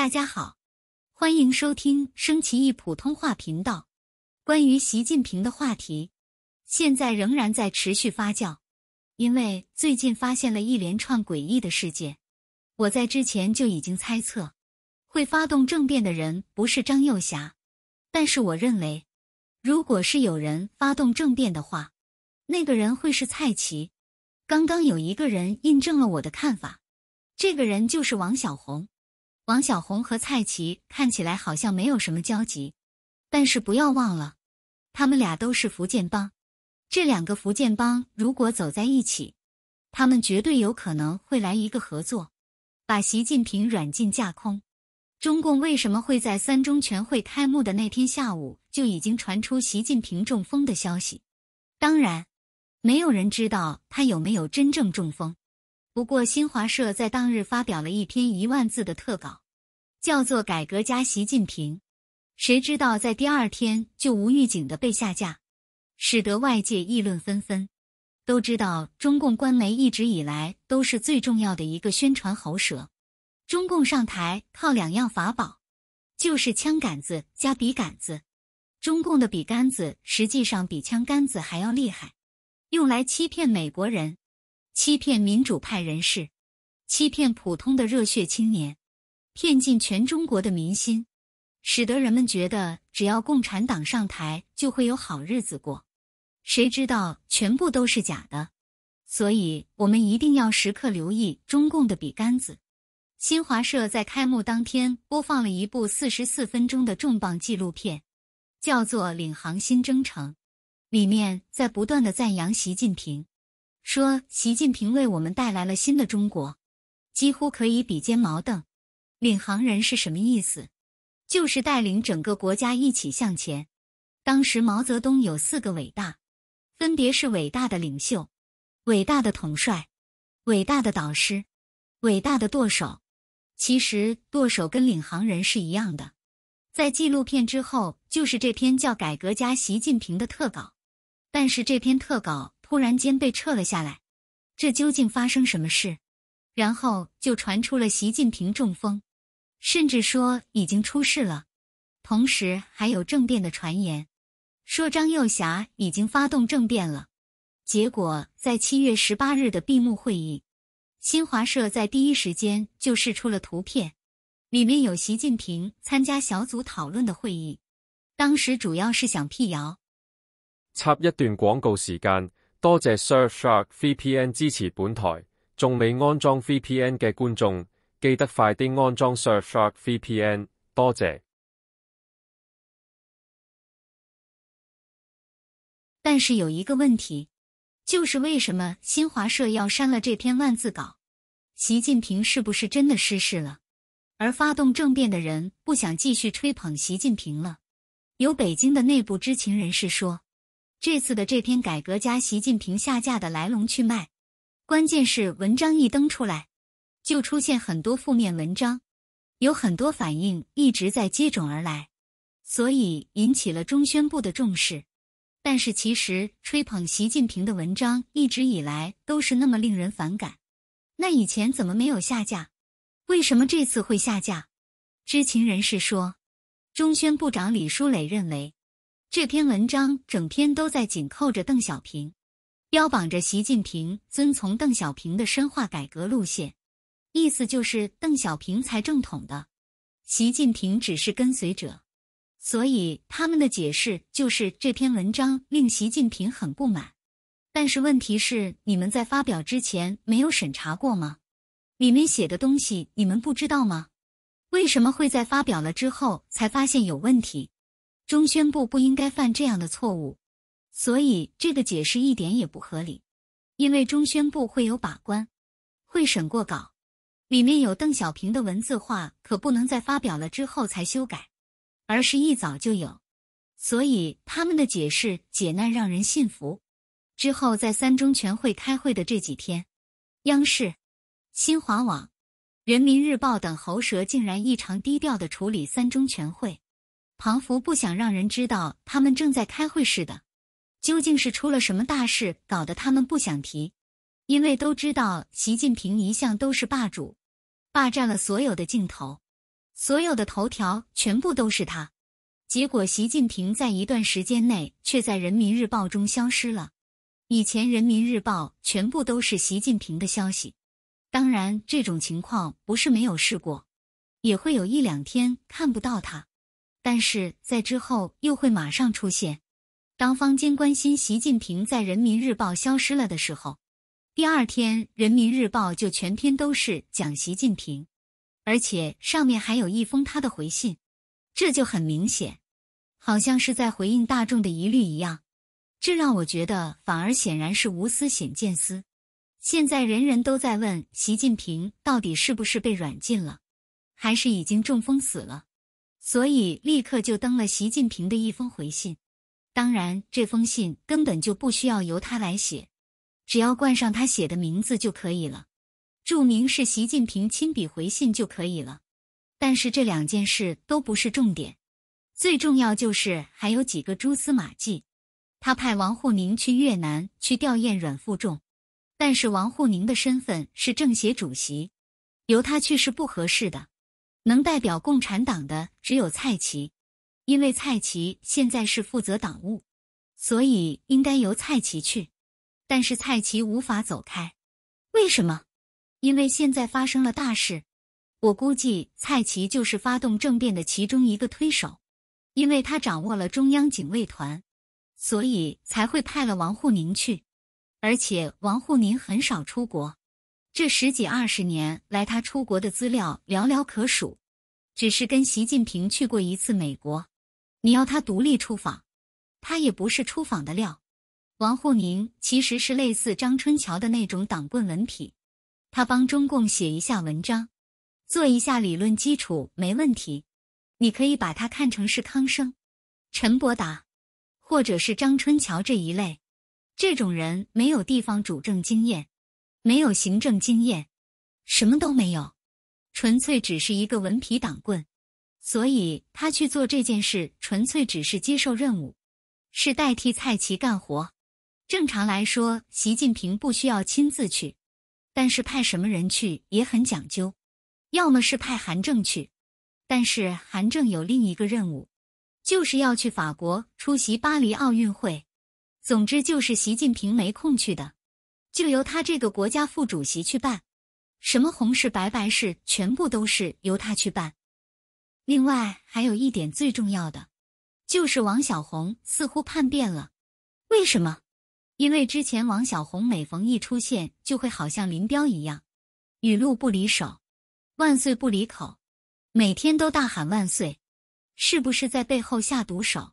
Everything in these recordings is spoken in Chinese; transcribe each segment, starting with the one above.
大家好，欢迎收听升旗易普通话频道。关于习近平的话题，现在仍然在持续发酵，因为最近发现了一连串诡异的事件。我在之前就已经猜测，会发动政变的人不是张幼霞，但是我认为，如果是有人发动政变的话，那个人会是蔡奇。刚刚有一个人印证了我的看法，这个人就是王小红。王小红和蔡奇看起来好像没有什么交集，但是不要忘了，他们俩都是福建帮。这两个福建帮如果走在一起，他们绝对有可能会来一个合作，把习近平软禁架空。中共为什么会在三中全会开幕的那天下午就已经传出习近平中风的消息？当然，没有人知道他有没有真正中风。不过，新华社在当日发表了一篇一万字的特稿。叫做改革家习近平，谁知道在第二天就无预警的被下架，使得外界议论纷纷。都知道中共官媒一直以来都是最重要的一个宣传喉舌。中共上台靠两样法宝，就是枪杆子加笔杆子。中共的笔杆子实际上比枪杆子还要厉害，用来欺骗美国人，欺骗民主派人士，欺骗普通的热血青年。骗尽全中国的民心，使得人们觉得只要共产党上台就会有好日子过。谁知道全部都是假的？所以我们一定要时刻留意中共的笔杆子。新华社在开幕当天播放了一部四十四分钟的重磅纪录片，叫做《领航新征程》，里面在不断的赞扬习近平，说习近平为我们带来了新的中国，几乎可以比肩毛邓。领航人是什么意思？就是带领整个国家一起向前。当时毛泽东有四个伟大，分别是伟大的领袖、伟大的统帅、伟大的导师、伟大的舵手。其实舵手跟领航人是一样的。在纪录片之后，就是这篇叫《改革家习近平》的特稿，但是这篇特稿突然间被撤了下来，这究竟发生什么事？然后就传出了习近平中风。甚至说已经出事了，同时还有政变的传言，说张幼霞已经发动政变了。结果在七月十八日的闭幕会议，新华社在第一时间就释出了图片，里面有习近平参加小组讨论的会议。当时主要是想辟谣。插一段广告时间，多谢 Surfshark VPN 支持本台，仲未安装 VPN 嘅观众。记得快啲安装 Surfshark VPN，多谢。但是有一个问题，就是为什么新华社要删了这篇万字稿？习近平是不是真的失势了？而发动政变的人不想继续吹捧习近平了？有北京的内部知情人士说，这次的这篇改革加习近平下架的来龙去脉，关键是文章一登出来。就出现很多负面文章，有很多反应一直在接踵而来，所以引起了中宣部的重视。但是其实吹捧习近平的文章一直以来都是那么令人反感，那以前怎么没有下架？为什么这次会下架？知情人士说，中宣部长李书磊认为，这篇文章整篇都在紧扣着邓小平，标榜着习近平遵从邓小平的深化改革路线。意思就是邓小平才正统的，习近平只是跟随者，所以他们的解释就是这篇文章令习近平很不满。但是问题是，你们在发表之前没有审查过吗？里面写的东西你们不知道吗？为什么会在发表了之后才发现有问题？中宣部不应该犯这样的错误，所以这个解释一点也不合理，因为中宣部会有把关，会审过稿。里面有邓小平的文字话，可不能在发表了之后才修改，而是一早就有，所以他们的解释解难让人信服。之后在三中全会开会的这几天，央视、新华网、人民日报等喉舌竟然异常低调的处理三中全会，庞福不想让人知道他们正在开会似的。究竟是出了什么大事，搞得他们不想提？因为都知道习近平一向都是霸主。霸占了所有的镜头，所有的头条全部都是他。结果，习近平在一段时间内却在《人民日报》中消失了。以前，《人民日报》全部都是习近平的消息。当然，这种情况不是没有试过，也会有一两天看不到他，但是在之后又会马上出现。当坊间关心习近平在《人民日报》消失了的时候，第二天，《人民日报》就全篇都是讲习近平，而且上面还有一封他的回信，这就很明显，好像是在回应大众的疑虑一样。这让我觉得，反而显然是无私显见思。现在人人都在问习近平到底是不是被软禁了，还是已经中风死了，所以立刻就登了习近平的一封回信。当然，这封信根本就不需要由他来写。只要冠上他写的名字就可以了，注明是习近平亲笔回信就可以了。但是这两件事都不是重点，最重要就是还有几个蛛丝马迹。他派王沪宁去越南去吊唁阮富仲，但是王沪宁的身份是政协主席，由他去是不合适的。能代表共产党的只有蔡奇，因为蔡奇现在是负责党务，所以应该由蔡奇去。但是蔡奇无法走开，为什么？因为现在发生了大事，我估计蔡奇就是发动政变的其中一个推手，因为他掌握了中央警卫团，所以才会派了王沪宁去，而且王沪宁很少出国，这十几二十年来他出国的资料寥寥可数，只是跟习近平去过一次美国，你要他独立出访，他也不是出访的料。王沪宁其实是类似张春桥的那种党棍文痞，他帮中共写一下文章，做一下理论基础没问题。你可以把他看成是康生、陈伯达，或者是张春桥这一类。这种人没有地方主政经验，没有行政经验，什么都没有，纯粹只是一个文痞党棍。所以他去做这件事，纯粹只是接受任务，是代替蔡奇干活。正常来说，习近平不需要亲自去，但是派什么人去也很讲究，要么是派韩正去，但是韩正有另一个任务，就是要去法国出席巴黎奥运会。总之就是习近平没空去的，就由他这个国家副主席去办，什么红事白白事全部都是由他去办。另外还有一点最重要的，就是王小红似乎叛变了，为什么？因为之前王小红每逢一出现，就会好像林彪一样，语录不离手，万岁不离口，每天都大喊万岁，是不是在背后下毒手？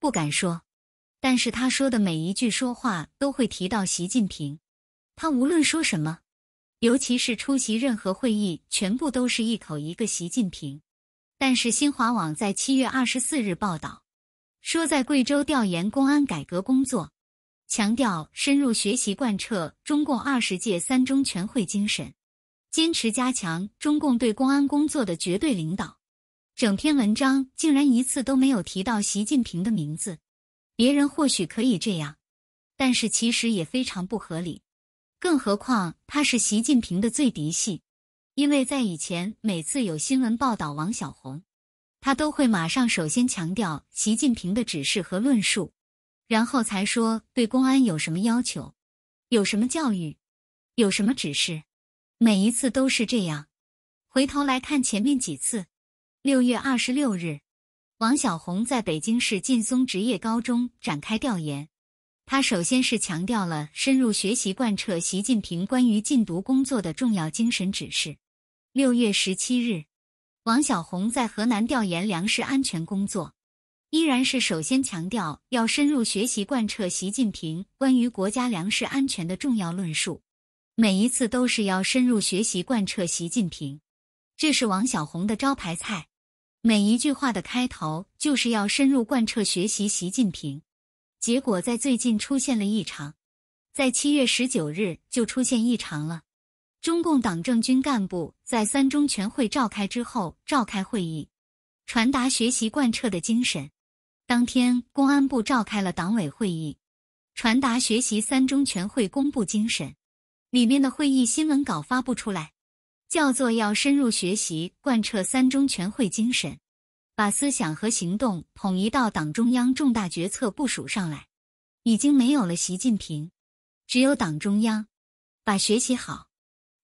不敢说，但是他说的每一句说话都会提到习近平，他无论说什么，尤其是出席任何会议，全部都是一口一个习近平。但是新华网在七月二十四日报道，说在贵州调研公安改革工作。强调深入学习贯彻中共二十届三中全会精神，坚持加强中共对公安工作的绝对领导。整篇文章竟然一次都没有提到习近平的名字，别人或许可以这样，但是其实也非常不合理。更何况他是习近平的最嫡系，因为在以前每次有新闻报道王晓红，他都会马上首先强调习近平的指示和论述。然后才说对公安有什么要求，有什么教育，有什么指示，每一次都是这样。回头来看前面几次，六月二十六日，王晓红在北京市劲松职业高中展开调研，他首先是强调了深入学习贯彻习近平关于禁毒工作的重要精神指示。六月十七日，王晓红在河南调研粮食安全工作。依然是首先强调要深入学习贯彻习近平关于国家粮食安全的重要论述，每一次都是要深入学习贯彻习近平，这是王小红的招牌菜。每一句话的开头就是要深入贯彻学习习近平。结果在最近出现了异常，在七月十九日就出现异常了。中共党政军干部在三中全会召开之后召开会议，传达学习贯彻的精神。当天，公安部召开了党委会议，传达学习三中全会公布精神。里面的会议新闻稿发布出来，叫做要深入学习贯彻三中全会精神，把思想和行动统一到党中央重大决策部署上来。已经没有了习近平，只有党中央，把学习好、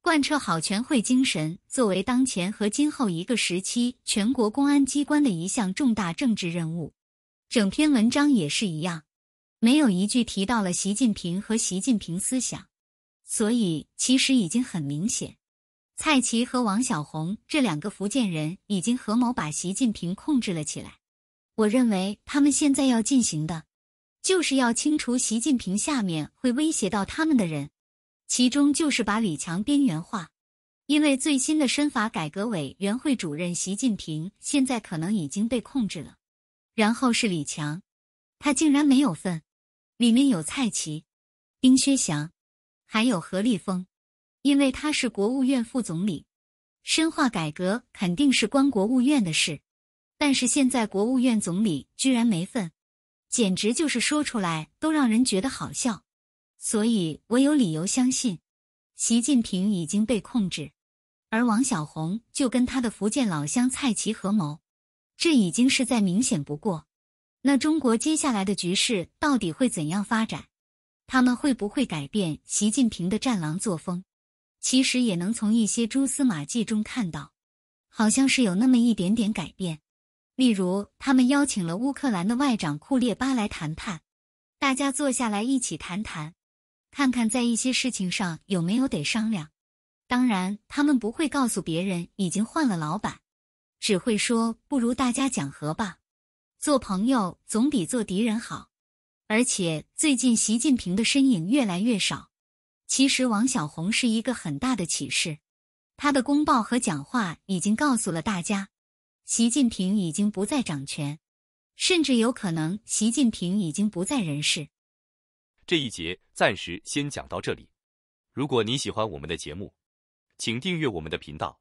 贯彻好全会精神作为当前和今后一个时期全国公安机关的一项重大政治任务。整篇文章也是一样，没有一句提到了习近平和习近平思想，所以其实已经很明显，蔡奇和王晓红这两个福建人已经合谋把习近平控制了起来。我认为他们现在要进行的，就是要清除习近平下面会威胁到他们的人，其中就是把李强边缘化，因为最新的深法改革委员会主任习近平现在可能已经被控制了。然后是李强，他竟然没有份。里面有蔡奇、丁薛祥，还有何立峰，因为他是国务院副总理，深化改革肯定是关国务院的事。但是现在国务院总理居然没份，简直就是说出来都让人觉得好笑。所以我有理由相信，习近平已经被控制，而王小红就跟他的福建老乡蔡奇合谋。这已经是再明显不过。那中国接下来的局势到底会怎样发展？他们会不会改变习近平的战狼作风？其实也能从一些蛛丝马迹中看到，好像是有那么一点点改变。例如，他们邀请了乌克兰的外长库列巴来谈判，大家坐下来一起谈谈，看看在一些事情上有没有得商量。当然，他们不会告诉别人已经换了老板。只会说不如大家讲和吧，做朋友总比做敌人好。而且最近习近平的身影越来越少。其实王小红是一个很大的启示，他的公报和讲话已经告诉了大家，习近平已经不再掌权，甚至有可能习近平已经不在人世。这一节暂时先讲到这里。如果你喜欢我们的节目，请订阅我们的频道。